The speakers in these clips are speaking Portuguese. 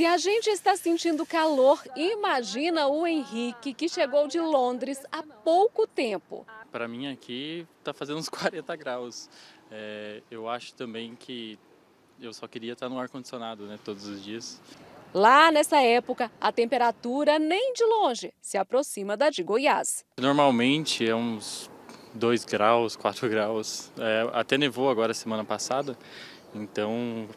Se a gente está sentindo calor, imagina o Henrique, que chegou de Londres há pouco tempo. Para mim aqui está fazendo uns 40 graus. É, eu acho também que eu só queria estar tá no ar condicionado, né, todos os dias. Lá nessa época, a temperatura nem de longe se aproxima da de Goiás. Normalmente é uns 2 graus, 4 graus. É, até nevou agora semana passada, então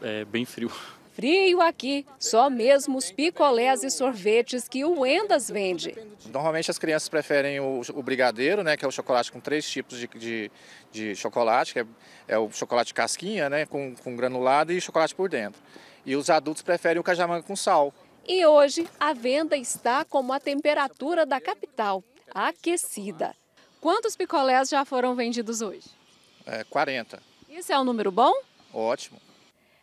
é bem frio. frio aqui, só mesmo os picolés e sorvetes que o Endas vende. Normalmente as crianças preferem o, o brigadeiro, né, que é o chocolate com três tipos de, de, de chocolate, que é, é, o chocolate casquinha, né, com, com granulado e chocolate por dentro. E os adultos preferem o cajamanga com sal. E hoje a venda está como a temperatura da capital, aquecida. Quantos picolés já foram vendidos hoje? É, 40. Isso é um número bom? Ótimo.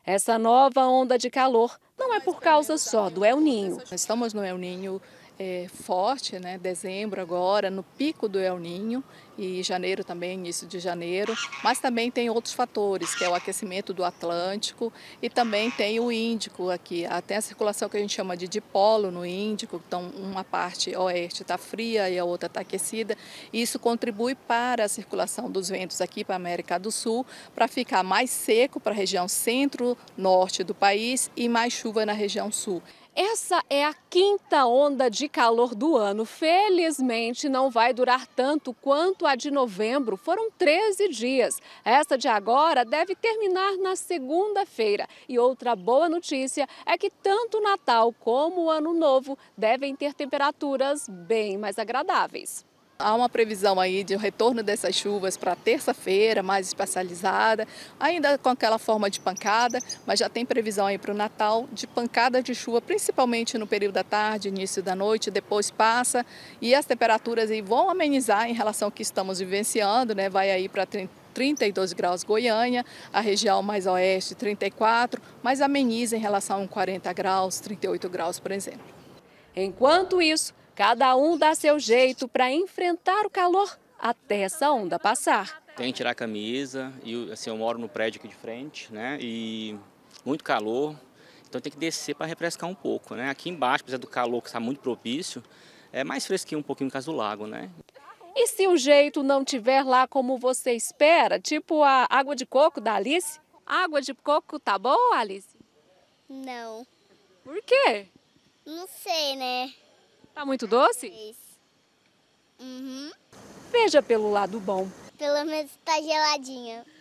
Essa nova onda de calor não é por causa só do El Ninho. Estamos no El Ninho é, forte, né? Dezembro agora, no pico do El Ninho e janeiro também, início de janeiro. Mas também tem outros fatores, que é o aquecimento do Atlântico e também tem o Índico aqui. Até a circulação que a gente chama de dipolo no Índico, então uma parte oeste está fria e a outra está aquecida. e Isso contribui para a circulação dos ventos aqui para a América do Sul, para ficar mais seco para a região centro-norte do país e mais chuva na região sul. Essa é a quinta onda de calor do ano. Felizmente, não vai durar tanto quanto a de novembro. Foram 13 dias. Essa de agora deve terminar na segunda-feira. E outra boa notícia é que tanto o Natal como o Ano Novo devem ter temperaturas bem mais agradáveis. Há uma previsão aí de retorno dessas chuvas para terça-feira, mais espacializada, ainda com aquela forma de pancada, mas já tem previsão aí para o Natal de pancada de chuva, principalmente no período da tarde, início da noite, depois passa e as temperaturas aí vão amenizar em relação ao que estamos vivenciando, né? Vai aí para 30 32 graus Goiânia, a região mais oeste 34, mas ameniza em relação a 40 graus, 38 graus, por exemplo. Enquanto isso, Cada um dá seu jeito para enfrentar o calor até essa onda passar. Tem que tirar a camisa, e assim, eu moro no prédio aqui de frente, né? E muito calor, então tem que descer para refrescar um pouco, né? Aqui embaixo, apesar do calor que está muito propício, é mais fresquinho um pouquinho no caso do lago, né? E se o jeito não tiver lá como você espera, tipo a água de coco da Alice? água de coco tá boa, Alice? Não. Por quê? Não sei, né? Tá muito doce? Uhum. Veja pelo lado bom. Pelo menos tá geladinha.